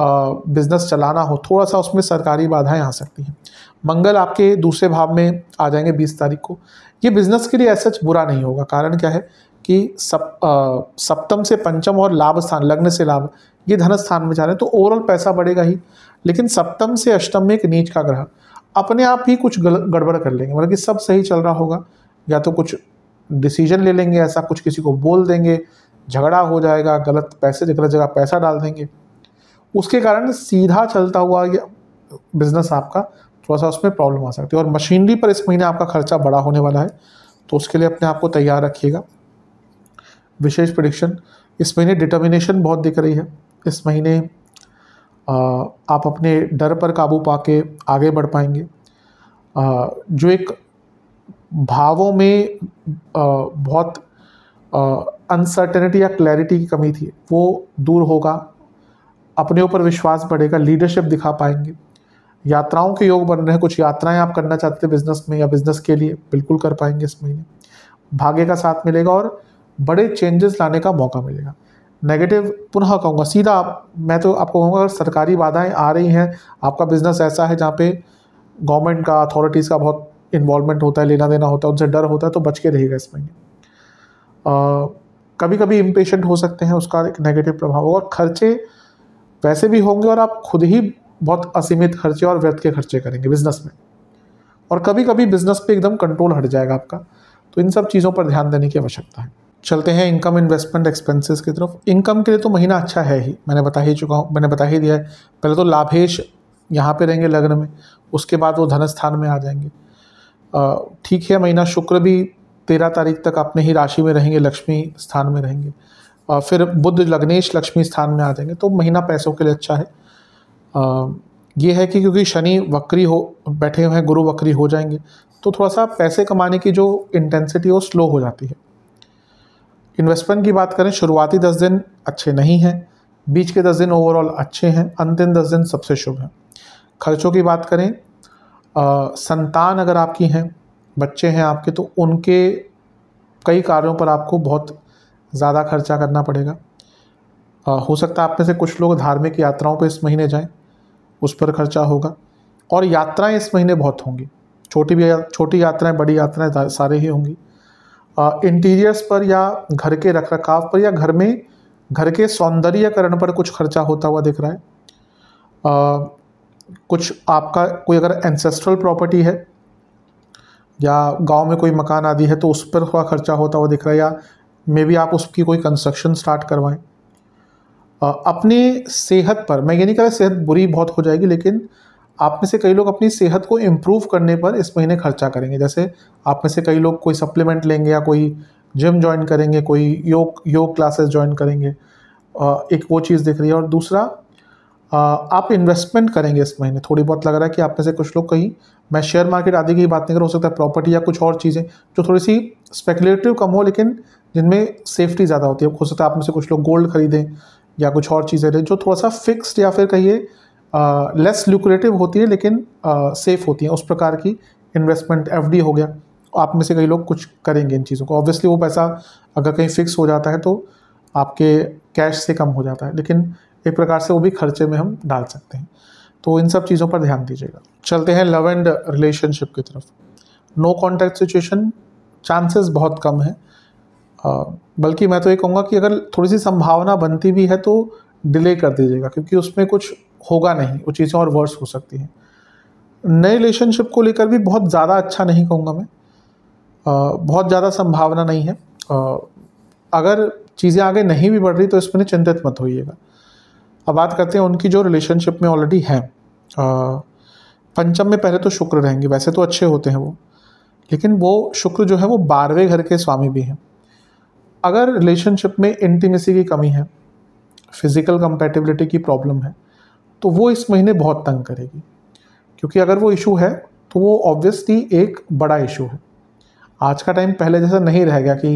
बिज़नेस चलाना हो थोड़ा सा उसमें सरकारी बाधाएं आ सकती हैं मंगल आपके दूसरे भाव में आ जाएंगे बीस तारीख को ये बिज़नेस के लिए ऐसा बुरा नहीं होगा कारण क्या है कि सप सप्तम से पंचम और लाभ स्थान लग्न से लाभ ये धन स्थान में जा रहे हैं तो ओवरऑल पैसा बढ़ेगा ही लेकिन सप्तम से अष्टम में एक नीच का ग्रह अपने आप ही कुछ गड़बड़ कर लेंगे मतलब कि सब सही चल रहा होगा या तो कुछ डिसीजन ले लेंगे ऐसा कुछ किसी को बोल देंगे झगड़ा हो जाएगा गलत पैसे गलत जगह पैसा डाल देंगे उसके कारण सीधा चलता हुआ ये बिजनेस आपका थोड़ा सा उसमें प्रॉब्लम आ सकती है और मशीनरी पर इस महीने आपका खर्चा बड़ा होने वाला है तो उसके लिए अपने आप को तैयार रखिएगा विशेष प्रडिक्शन इस महीने डिटर्मिनेशन बहुत दिख रही है इस महीने आप अपने डर पर काबू पा के आगे बढ़ पाएंगे जो एक भावों में बहुत अनसर्टेनिटी या क्लैरिटी की कमी थी वो दूर होगा अपने ऊपर विश्वास बढ़ेगा लीडरशिप दिखा पाएंगे यात्राओं के योग बन रहे हैं कुछ यात्राएं आप करना चाहते थे बिजनेस में या बिजनेस के लिए बिल्कुल कर पाएंगे इस महीने भाग्य का साथ मिलेगा और बड़े चेंजेस लाने का मौका मिलेगा नेगेटिव पुनः कहूँगा सीधा आप मैं तो आपको कहूँगा अगर सरकारी बाधाएं आ रही हैं आपका बिजनेस ऐसा है जहाँ पे गवर्नमेंट का अथॉरिटीज़ का बहुत इन्वॉल्वमेंट होता है लेना देना होता है उनसे डर होता है तो बच के रहेगा इस महीने कभी कभी इम्पेशेंट हो सकते हैं उसका एक नेगेटिव प्रभाव होगा और खर्चे वैसे भी होंगे और आप खुद ही बहुत असीमित खर्चे और व्यर्थ के खर्चे करेंगे बिजनेस में और कभी कभी बिजनेस पे एकदम कंट्रोल हट जाएगा आपका तो इन सब चीज़ों पर ध्यान देने की आवश्यकता है चलते हैं इनकम इन्वेस्टमेंट एक्सपेंसेस की तरफ इनकम के लिए तो महीना अच्छा है ही मैंने बता ही चुका हूँ मैंने बता ही दिया है पहले तो लाभेश यहाँ पे रहेंगे लग्न में उसके बाद वो धन स्थान में आ जाएंगे ठीक है महीना शुक्र भी तेरह तारीख तक अपने ही राशि में रहेंगे लक्ष्मी स्थान में रहेंगे और फिर बुद्ध लग्नेश लक्ष्मी स्थान में आ जाएंगे तो महीना पैसों के लिए अच्छा है आ, ये है कि क्योंकि शनि वक्री हो बैठे हुए हैं गुरु वक्री हो जाएंगे तो थोड़ा सा पैसे कमाने की जो इंटेंसिटी है वो स्लो हो जाती है इन्वेस्टमेंट की बात करें शुरुआती दस दिन अच्छे नहीं हैं बीच के दस दिन ओवरऑल अच्छे हैं अंतिम दस दिन सबसे शुभ हैं खर्चों की बात करें आ, संतान अगर आपकी हैं बच्चे हैं आपके तो उनके कई कार्यों पर आपको बहुत ज़्यादा खर्चा करना पड़ेगा आ, हो सकता है आप में से कुछ लोग धार्मिक यात्राओं पर इस महीने जाएं उस पर खर्चा होगा और यात्राएं इस महीने बहुत होंगी छोटी भी छोटी यात्राएं बड़ी यात्राएं सारे ही होंगी इंटीरियर्स पर या घर के रख रखाव पर या घर में घर के सौंदर्यकरण पर कुछ खर्चा होता हुआ दिख रहा है आ, कुछ आपका कोई अगर एंसेस्ट्रल प्रॉपर्टी है या गांव में कोई मकान आदि है तो उस पर थोड़ा खर्चा होता हुआ दिख रहा है या मे बी आप उसकी कोई कंस्ट्रक्शन स्टार्ट करवाएं अपने सेहत पर मैं ये नहीं कह रहा सेहत बुरी बहुत हो जाएगी लेकिन आप में से कई लोग अपनी सेहत को इम्प्रूव करने पर इस महीने खर्चा करेंगे जैसे आप में से कई लोग कोई सप्लीमेंट लेंगे या कोई जिम ज्वाइन करेंगे कोई योग योग क्लासेस ज्वाइन करेंगे एक वो चीज़ दिख रही है और दूसरा आप इन्वेस्टमेंट करेंगे इस महीने थोड़ी बहुत लग रहा है कि आप में से कुछ लोग कहीं मैं शेयर मार्केट आदि की बात नहीं कर हो सकता है प्रॉपर्टी या कुछ और चीज़ें जो थोड़ी सी स्पेकुलेटिव कम हो लेकिन जिनमें सेफ्टी ज़्यादा होती है हो सकता है आप में से कुछ लोग गोल्ड खरीदें या कुछ और चीज़ें जो थोड़ा सा फिक्स्ड या फिर कहिए लेस लुक्रेटिव होती है लेकिन सेफ़ होती है उस प्रकार की इन्वेस्टमेंट एफ हो गया आप में से कई लोग कुछ करेंगे इन चीज़ों को ऑब्वियसली वो पैसा अगर कहीं फिक्स हो जाता है तो आपके कैश से कम हो जाता है लेकिन एक प्रकार से वो भी खर्चे में हम डाल सकते हैं तो इन सब चीज़ों पर ध्यान दीजिएगा चलते हैं लव एंड रिलेशनशिप की तरफ नो कॉन्टैक्ट सिचुएशन चांसेस बहुत कम है बल्कि मैं तो ये कहूँगा कि अगर थोड़ी सी संभावना बनती भी है तो डिले कर दीजिएगा क्योंकि उसमें कुछ होगा नहीं वो चीज़ें और वर्स हो सकती हैं नए रिलेशनशिप को लेकर भी बहुत ज़्यादा अच्छा नहीं कहूँगा मैं आ, बहुत ज़्यादा संभावना नहीं है आ, अगर चीज़ें आगे नहीं भी बढ़ रही तो इसमें चिंतित मत होइएगा अब बात करते हैं उनकी जो रिलेशनशिप में ऑलरेडी है पंचम में पहले तो शुक्र रहेंगे वैसे तो अच्छे होते हैं वो लेकिन वो शुक्र जो है वो बारहवें घर के स्वामी भी हैं अगर रिलेशनशिप में इंटीमेसी की कमी है फिज़िकल कंपेटिबिलिटी की प्रॉब्लम है तो वो इस महीने बहुत तंग करेगी क्योंकि अगर वो इशू है तो वो ऑब्वियसली एक बड़ा इशू है आज का टाइम पहले जैसा नहीं रह गया कि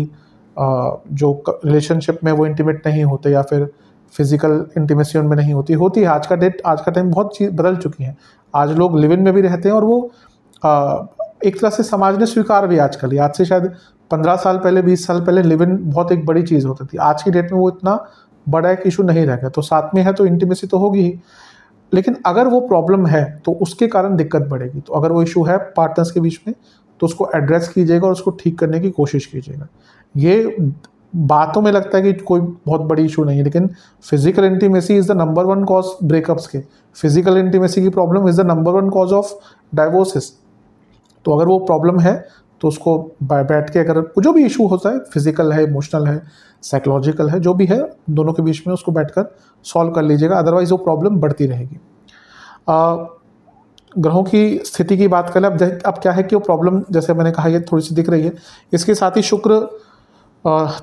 जो रिलेशनशिप में वो इंटीमेट नहीं होते या फिर फिजिकल इंटीमेसी उनमें नहीं होती होती है आज का डेट आज का टाइम बहुत चीज़ बदल चुकी है आज लोग लिव इन में भी रहते हैं और वो आ, एक तरह से समाज ने स्वीकार भी आज कर लिया आज से शायद पंद्रह साल पहले बीस साल पहले लिव इन बहुत एक बड़ी चीज़ होती थी आज की डेट में वो इतना बड़ा एक इशू नहीं रह गया तो साथ में है तो इंटीमेसी तो होगी ही लेकिन अगर वो प्रॉब्लम है तो उसके कारण दिक्कत बढ़ेगी तो अगर वो इशू है पार्टनर्स के बीच में तो उसको एड्रेस कीजिएगा और उसको ठीक करने की कोशिश कीजिएगा ये बातों में लगता है कि कोई बहुत बड़ी इशू नहीं है लेकिन physical intimacy is the number one cause breakups के फिजिकल इंटीमेसी की problem is the number one cause of divorces तो अगर वो प्रॉब्लम है तो उसको बैठ के अगर जो भी इशू होता है फिजिकल है इमोशनल है साइकोलॉजिकल है जो भी है दोनों के बीच में उसको बैठ कर सॉल्व कर लीजिएगा अदरवाइज़ वो प्रॉब्लम बढ़ती रहेगी ग्रहों की स्थिति की बात करें अब अब क्या है कि वो प्रॉब्लम जैसे मैंने कहा ये थोड़ी सी दिख रही है इसके साथ ही शुक्र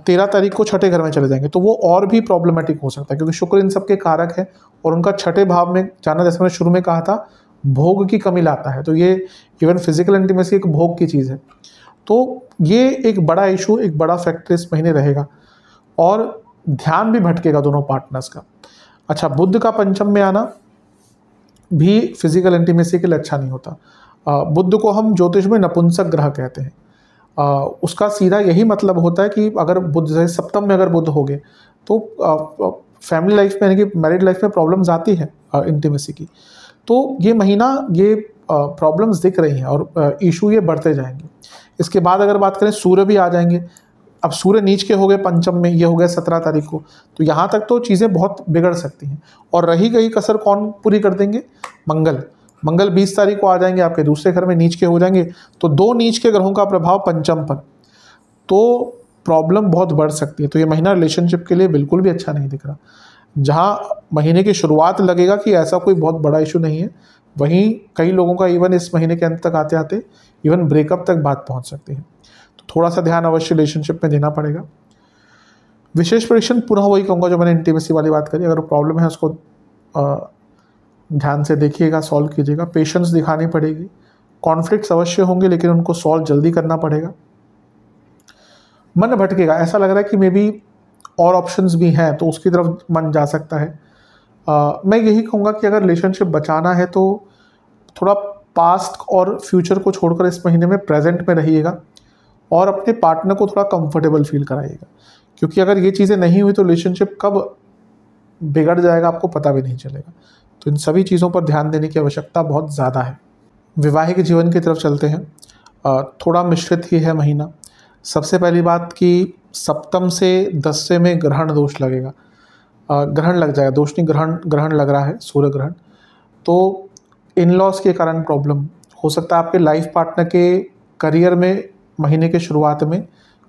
तेरह तारीख को छठे घर में चले जाएंगे तो वो और भी प्रॉब्लमेटिक हो सकता है क्योंकि शुक्र इन सब के कारक है और उनका छठे भाव में जाना जैसे मैंने शुरू में कहा था भोग की कमी लाता है तो ये इवन फिजिकल इंटीमेसी एक भोग की चीज़ है तो ये एक बड़ा इशू एक बड़ा फैक्टर इस महीने रहेगा और ध्यान भी भटकेगा दोनों पार्टनर्स का अच्छा बुद्ध का पंचम में आना भी फिजिकल इंटीमेसी के लिए अच्छा नहीं होता आ, बुद्ध को हम ज्योतिष में नपुंसक ग्रह कहते हैं आ, उसका सीधा यही मतलब होता है कि अगर बुद्ध जैसे सप्तम में अगर बुद्ध हो गए तो आ, फैमिली लाइफ में यानी कि मैरिड लाइफ में प्रॉब्लम्स आती है इंटीमेसी की तो ये महीना ये प्रॉब्लम्स दिख रही हैं और इशू ये बढ़ते जाएंगे इसके बाद अगर बात करें सूर्य भी आ जाएंगे अब सूर्य नीच के हो गए पंचम में ये हो गया सत्रह तारीख को तो यहाँ तक तो चीज़ें बहुत बिगड़ सकती हैं और रही गई कसर कौन पूरी कर देंगे मंगल मंगल बीस तारीख को आ जाएंगे आपके दूसरे घर में नीच के हो जाएंगे तो दो नीच के ग्रहों का प्रभाव पंचम पर तो प्रॉब्लम बहुत बढ़ सकती है तो ये महीना रिलेशनशिप के लिए बिल्कुल भी अच्छा नहीं दिख रहा जहाँ महीने की शुरुआत लगेगा कि ऐसा कोई बहुत बड़ा इशू नहीं है वहीं कई लोगों का इवन इस महीने के अंत तक आते आते इवन ब्रेकअप तक बात पहुंच सकती है तो थोड़ा सा ध्यान अवश्य रिलेशनशिप में देना पड़ेगा विशेष परीक्षण पूरा वही कहूँगा जो मैंने इंटीमेसी वाली बात करी अगर प्रॉब्लम है उसको ध्यान से देखिएगा सॉल्व कीजिएगा पेशेंस दिखानी पड़ेगी कॉन्फ्लिक्ट अवश्य होंगे लेकिन उनको सॉल्व जल्दी करना पड़ेगा मन भटकेगा ऐसा लग रहा है कि मे बी और ऑप्शंस भी हैं तो उसकी तरफ मन जा सकता है आ, मैं यही कहूँगा कि अगर रिलेशनशिप बचाना है तो थोड़ा पास्ट और फ्यूचर को छोड़कर इस महीने में प्रेजेंट में रहिएगा और अपने पार्टनर को थोड़ा कंफर्टेबल फील कराइएगा क्योंकि अगर ये चीज़ें नहीं हुई तो रिलेशनशिप कब बिगड़ जाएगा आपको पता भी नहीं चलेगा तो इन सभी चीज़ों पर ध्यान देने की आवश्यकता बहुत ज़्यादा है वैवाहिक जीवन की तरफ चलते हैं थोड़ा मिश्रित ही है महीना सबसे पहली बात कि सप्तम से दसवें में ग्रहण दोष लगेगा ग्रहण लग जाएगा दोष नहीं ग्रहण ग्रहण लग रहा है सूर्य ग्रहण तो इन लॉस के कारण प्रॉब्लम हो सकता है आपके लाइफ पार्टनर के करियर में महीने के शुरुआत में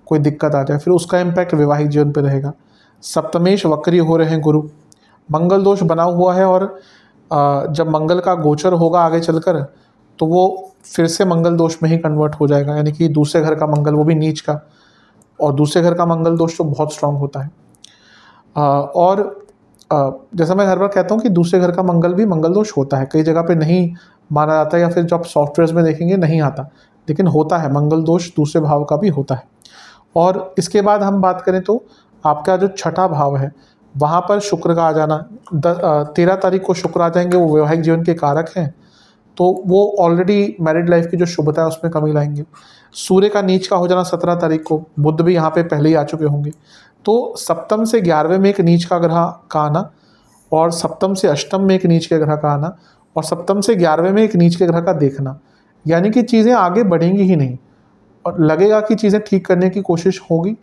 कोई दिक्कत आ जाए फिर उसका इम्पैक्ट वैवाहिक जीवन पर रहेगा सप्तमेश वक्री हो रहे हैं गुरु मंगल दोष बना हुआ है और जब मंगल का गोचर होगा आगे चलकर तो वो फिर से मंगल दोष में ही कन्वर्ट हो जाएगा यानी कि दूसरे घर का मंगल वो भी नीच का और दूसरे घर का मंगल दोष तो बहुत स्ट्रांग होता है आ, और आ, जैसा मैं हर बार कहता हूँ कि दूसरे घर का मंगल भी मंगल दोष होता है कई जगह पे नहीं माना जाता है या फिर जो आप सॉफ्टवेयर में देखेंगे नहीं आता लेकिन होता है मंगल दोष दूसरे भाव का भी होता है और इसके बाद हम बात करें तो आपका जो छठा भाव है वहाँ पर शुक्र का आ जाना तेरह तारीख को शुक्र आ जाएंगे वो वैवाहिक जीवन के कारक हैं तो वो ऑलरेडी मैरिड लाइफ की जो शुभता है उसमें कमी लाएंगे सूर्य का नीच का हो जाना सत्रह तारीख को बुद्ध भी यहाँ पे पहले ही आ चुके होंगे तो सप्तम से ग्यारहवें में एक नीच का ग्रह का आना और सप्तम से अष्टम में एक नीच के ग्रह का आना और सप्तम से ग्यारहवें में एक नीच के ग्रह का देखना यानी कि चीज़ें आगे बढ़ेंगी ही नहीं और लगेगा कि चीज़ें ठीक करने की कोशिश होगी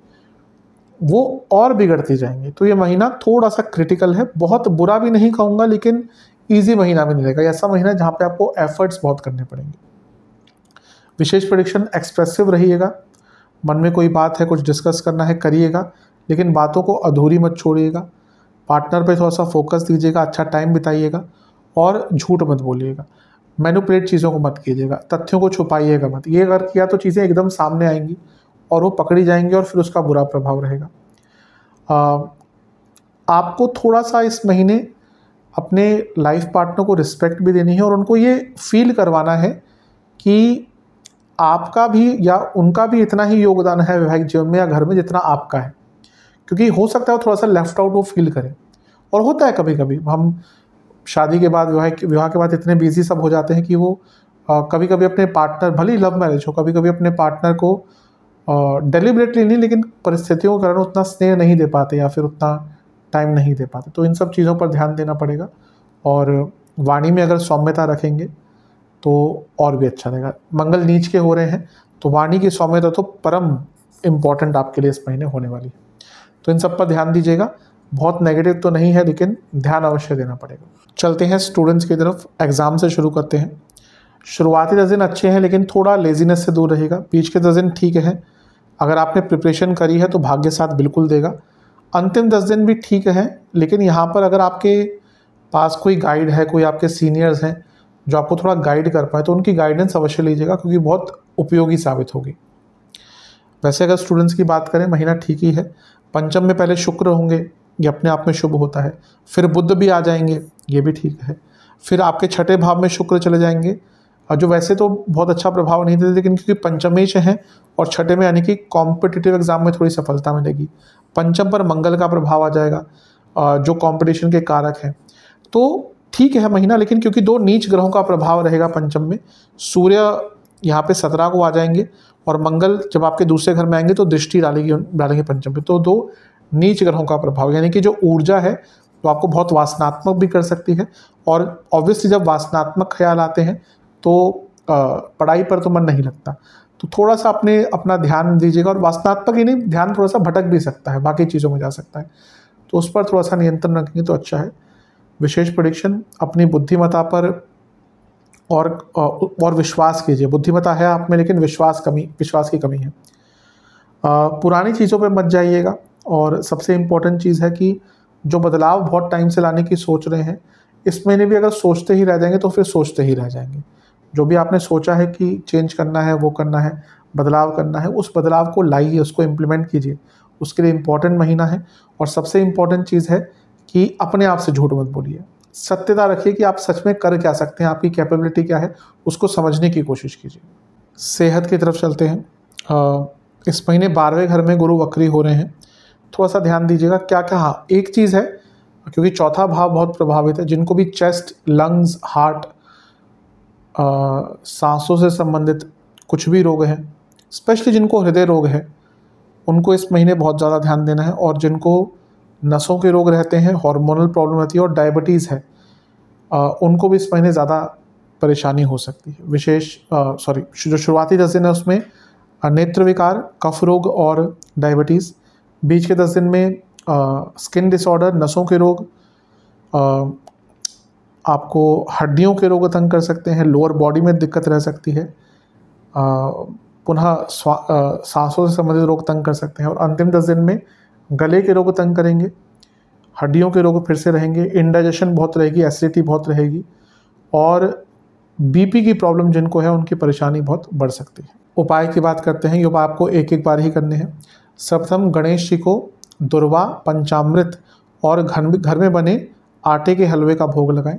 वो और बिगड़ती जाएंगी तो ये महीना थोड़ा सा क्रिटिकल है बहुत बुरा भी नहीं कहूँगा लेकिन ईजी महीना भी नहीं रहेगा ऐसा महीना जहाँ पे आपको एफर्ट्स बहुत करने पड़ेंगे विशेष प्रोडिक्शन एक्सप्रेसिव रहिएगा मन में कोई बात है कुछ डिस्कस करना है करिएगा लेकिन बातों को अधूरी मत छोड़िएगा पार्टनर पे थोड़ा सा फोकस दीजिएगा अच्छा टाइम बिताइएगा और झूठ मत बोलिएगा मैनुपलेट चीज़ों को मत कीजिएगा तथ्यों को छुपाइएगा मत ये अगर किया तो चीज़ें एकदम सामने आएंगी और वो पकड़ी जाएंगी और फिर उसका बुरा प्रभाव रहेगा आ, आपको थोड़ा सा इस महीने अपने लाइफ पार्टनर को रिस्पेक्ट भी देनी है और उनको ये फील करवाना है कि आपका भी या उनका भी इतना ही योगदान है वैवाहिक जीवन में या घर में जितना आपका है क्योंकि हो सकता है थोड़ा सा लेफ्ट आउट वो फील करें और होता है कभी कभी हम शादी के बाद विवाह विवाह के बाद इतने बिजी सब हो जाते हैं कि वो आ, कभी कभी अपने पार्टनर भले ही लव मैरिज हो कभी कभी अपने पार्टनर को डेलिबरेटली नहीं लेकिन परिस्थितियों के कारण उतना स्नेह नहीं दे पाते या फिर उतना टाइम नहीं दे पाते तो इन सब चीज़ों पर ध्यान देना पड़ेगा और वाणी में अगर सौम्यता रखेंगे तो और भी अच्छा रहेगा मंगल नीच के हो रहे हैं तो वाणी की सौम्यता तो परम इम्पॉर्टेंट आपके लिए इस महीने होने वाली है तो इन सब पर ध्यान दीजिएगा बहुत नेगेटिव तो नहीं है लेकिन ध्यान अवश्य देना पड़ेगा चलते हैं स्टूडेंट्स की तरफ एग्ज़ाम से शुरू करते हैं शुरुआती दस दिन अच्छे हैं लेकिन थोड़ा लेजीनेस से दूर रहेगा बीच के दस दिन ठीक है अगर आपने प्रिपरेशन करी है तो भाग्य साथ बिल्कुल देगा अंतिम दस दिन भी ठीक है लेकिन यहाँ पर अगर आपके पास कोई गाइड है कोई आपके सीनियर्स हैं जो आपको थोड़ा गाइड कर पाए तो उनकी गाइडेंस अवश्य लीजिएगा क्योंकि बहुत उपयोगी साबित होगी वैसे अगर स्टूडेंट्स की बात करें महीना ठीक ही है पंचम में पहले शुक्र होंगे ये अपने आप में शुभ होता है फिर बुद्ध भी आ जाएंगे ये भी ठीक है फिर आपके छठे भाव में शुक्र चले जाएंगे और जो वैसे तो बहुत अच्छा प्रभाव नहीं देते लेकिन क्योंकि पंचमेश हैं और छठे में यानी कि कॉम्पिटिटिव एग्जाम में थोड़ी सफलता मिलेगी पंचम पर मंगल का प्रभाव आ जाएगा जो कंपटीशन के कारक हैं तो ठीक है महीना लेकिन क्योंकि दो नीच ग्रहों का प्रभाव रहेगा पंचम में सूर्य यहाँ पे सत्रह को आ जाएंगे और मंगल जब आपके दूसरे घर में आएंगे तो दृष्टि डालेगी डालेंगे पंचम पे तो दो नीच ग्रहों का प्रभाव यानी कि जो ऊर्जा है तो आपको बहुत वासनात्मक भी कर सकती है और ऑब्वियसली जब वासनात्मक ख्याल आते हैं तो पढ़ाई पर तो मन नहीं लगता तो थोड़ा सा अपने अपना ध्यान दीजिएगा और वासनात्मक ही नहीं ध्यान थोड़ा सा भटक भी सकता है बाकी चीज़ों में जा सकता है तो उस पर थोड़ा सा नियंत्रण रखेंगे तो अच्छा है विशेष प्रोडिक्शन अपनी बुद्धिमता पर और और विश्वास कीजिए बुद्धिमता है आप में लेकिन विश्वास कमी विश्वास की कमी है पुरानी चीज़ों पर मत जाइएगा और सबसे इम्पोर्टेंट चीज़ है कि जो बदलाव बहुत टाइम से लाने की सोच रहे हैं इस महीने भी अगर सोचते ही रह जाएंगे तो फिर सोचते ही रह जाएंगे जो भी आपने सोचा है कि चेंज करना है वो करना है बदलाव करना है उस बदलाव को लाइए उसको इम्प्लीमेंट कीजिए उसके लिए इम्पॉर्टेंट महीना है और सबसे इम्पॉर्टेंट चीज़ है कि अपने आप से झूठ मत बोलिए सत्यता रखिए कि आप सच में कर क्या सकते हैं आपकी कैपेबिलिटी क्या है उसको समझने की कोशिश कीजिए सेहत की तरफ चलते हैं आ, इस महीने बारहवें घर में गुरु वक्री हो रहे हैं थोड़ा सा ध्यान दीजिएगा क्या क्या हाँ एक चीज़ है क्योंकि चौथा भाव बहुत प्रभावित है जिनको भी चेस्ट लंग्स हार्ट सांसों से संबंधित कुछ भी रोग हैं स्पेशली जिनको हृदय रोग है उनको इस महीने बहुत ज़्यादा ध्यान देना है और जिनको नसों के रोग रहते हैं हार्मोनल प्रॉब्लम रहती है और डायबिटीज़ है आ, उनको भी इस महीने ज़्यादा परेशानी हो सकती है विशेष सॉरी जो शुरुआती दस दिन है उसमें नेत्र विकार कफ रोग और डायबिटीज़ बीच के दस दिन में आ, स्किन डिसऑर्डर नसों के रोग आपको हड्डियों के रोग तंग कर सकते हैं लोअर बॉडी में दिक्कत रह सकती है पुनः सांसों से संबंधित रोग तंग कर सकते हैं और अंतिम दस दिन में गले के रोग तंग करेंगे हड्डियों के रोग फिर से रहेंगे इंडाइजेशन बहुत रहेगी एसिडिटी बहुत रहेगी और बीपी की प्रॉब्लम जिनको है उनकी परेशानी बहुत बढ़ सकती है उपाय की बात करते हैं ये उपाय आपको एक एक बार ही करने हैं सर्वप्रथम गणेश जी को दुर्वा पंचामृत और घर घर में बने आटे के हलवे का भोग लगाएं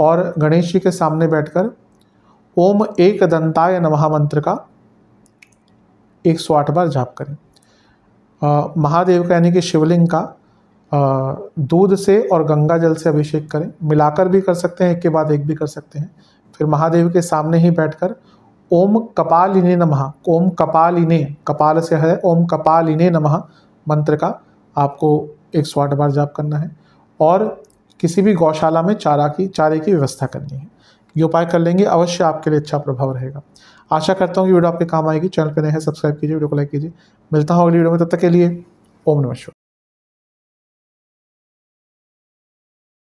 और गणेश जी के सामने बैठकर ओम एक दंताय नमः मंत्र का एक सौ आठ बार जाप करें आ, महादेव का यानी कि शिवलिंग का दूध से और गंगा जल से अभिषेक करें मिलाकर भी कर सकते हैं एक के बाद एक भी कर सकते हैं फिर महादेव के सामने ही बैठकर ओम कपाल इने नमः ओम कपाल इने कपाल से है ओम कपाल इने नमः मंत्र का आपको एक सौ आठ बार जाप करना है और किसी भी गौशाला में चारा की चारे की व्यवस्था करनी है ये उपाय कर लेंगे अवश्य आपके लिए अच्छा प्रभाव रहेगा आशा करता हूँ कि वीडियो आपके काम आएगी चैनल पर नए हैं सब्सक्राइब कीजिए वीडियो को लाइक कीजिए मिलता हूँ अगली वीडियो में तब तक के लिए ओम नमस्कार